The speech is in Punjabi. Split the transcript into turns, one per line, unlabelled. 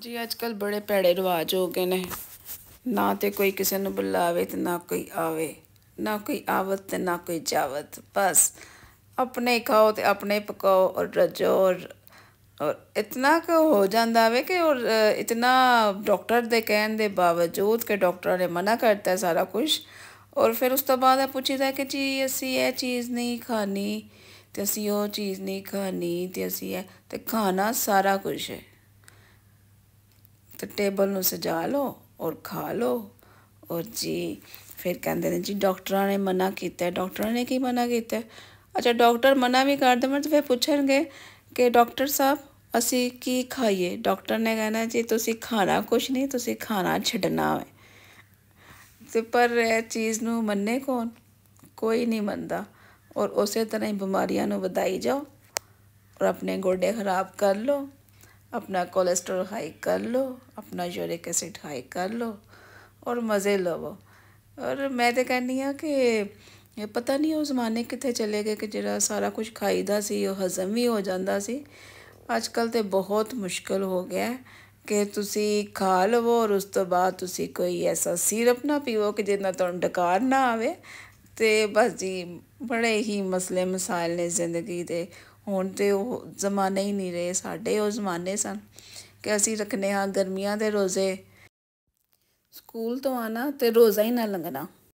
ਜੀ ਅੱਜ ਕੱਲ ਬੜੇ ਪੈੜੇ ਰਿਵਾਜ ਹੋ ਗਏ ਨੇ ਨਾ ਤੇ ਕੋਈ ਕਿਸੇ ਨੂੰ ਬੁਲਾਵੇ ਤੇ ਨਾ ਕੋਈ ਆਵੇ ਨਾ ਕੋਈ ਆਵਤ ਤੇ ਨਾ ਕੋਈ ਜਾਵਤ ਬਸ ਆਪਣੇ ਖਾਓ ਤੇ ਆਪਣੇ ਪਕਾਓ ਔਰ ਰਜੋ ਔਰ ਔਰ ਇਤਨਾ ਕਿ ਹੋ ਜਾਂਦਾ ਵੇ ਕਿ ਔਰ ਇਤਨਾ ਡਾਕਟਰ ਦੇ ਕਹਿਣ ਦੇ ਬਾਵਜੂਦ ਕਿ ਡਾਕਟਰ ਨੇ ਮਨਾ ਕਰਤਾ ਸਾਰਾ ਕੁਝ ਔਰ ਫਿਰ ਉਸ ਤੋਂ ਬਾਅਦ ਆ ਪੁੱਛੀਦਾ ਕਿ ਜੀ ਅਸੀਂ ਇਹ ਚੀਜ਼ ਨਹੀਂ ਖਾਣੀ ਤੇ ਅਸੀਂ ਉਹ ਚੀਜ਼ ਨਹੀਂ ਖਾਣੀ ਤੇ ਅਸੀਂ ਇਹ ਤੇ ਖਾਣਾ ਸਾਰਾ ਕੁਝ ਹੈ ਤੇ ਟੇਬਲ ਨੂੰ ਸਜਾ ਲਓ ਔਰ ਖਾ ਲਓ ਔਰ ਜੀ ਫਿਰ ਕਹਿੰਦੇ ਨੇ ਜੀ ਡਾਕਟਰਾਂ ਨੇ ਮਨਾ ਕੀਤਾ ਡਾਕਟਰਾਂ ਨੇ ਕੀ ਮਨਾ ਕੀਤਾ ਅੱਛਾ ਡਾਕਟਰ ਮਨਾ ਵੀ ਕਰ ਦੇਵਣ ਤੇ ਫਿਰ ਪੁੱਛਣਗੇ ਕਿ ਡਾਕਟਰ ਸਾਹਿਬ ਅਸੀਂ ਕੀ ਖਾਈਏ ਡਾਕਟਰ ਨੇ ਕਹਿਣਾ ਜੀ ਤੁਸੀਂ ਖਾਣਾ ਕੁਛ ਨਹੀਂ ਤੁਸੀਂ ਖਾਣਾ ਛੱਡਣਾ ਹੈ ਤੇ ਪਰ ਇਹ ਚੀਜ਼ ਨੂੰ ਮੰਨੇ ਕੌਣ ਕੋਈ ਨਹੀਂ ਮੰਨਦਾ ਔਰ ਉਸੇ ਤਰ੍ਹਾਂ ਹੀ ਬਿਮਾਰੀਆਂ ਨੂੰ ਵਧਾਈ ਜਾਓ ਔਰ ਆਪਣੇ ਗੋਡੇ ਖਰਾਬ ਕਰ ਲਓ अपना कोलेस्ट्रॉल हाई कर लो अपना यूरिक एसिड हाई कर लो और मज़े लवो और मैं तो कहनी हाँ कि पता नहीं उस जमाने कितने चले गए कि जरा सारा कुछ खाईदा सी हजम भी हो जाता सी अजकल तो बहुत मुश्किल हो गया है तुम खा लवो और उस ਉਸ ਤੋਂ ਬਾਅਦ ਤੁਸੀਂ ਕੋਈ ਐਸਾ ਸਿਰਪ ਨਾ ਪੀਵੋ ਕਿ ਜਿਹਦੇ ਨਾਲ ਤੁਹਾਨੂੰ ਡਕਾਰ ਨਾ ਆਵੇ ਤੇ ਬਸ ਜੀ ਬੜੇ ਹੀ ਮਸਲੇ ਮਸਾਇਲ ਹੁਣ ਤੇ ਉਹ ਜ਼ਮਾਨੇ ਹੀ ਨਹੀਂ ਰਹੇ ਸਾਡੇ ਉਹ ਜ਼ਮਾਨੇ ਸਨ ਕਿ ਅਸੀਂ ਰੱਖਨੇ ਹਾਂ ਗਰਮੀਆਂ ਦੇ ਰੋਜ਼ੇ ਸਕੂਲ ਤੋਂ ਆਣਾ ਤੇ ਰੋਜ਼ਾ ਹੀ ਨਾ ਲੰਘਣਾ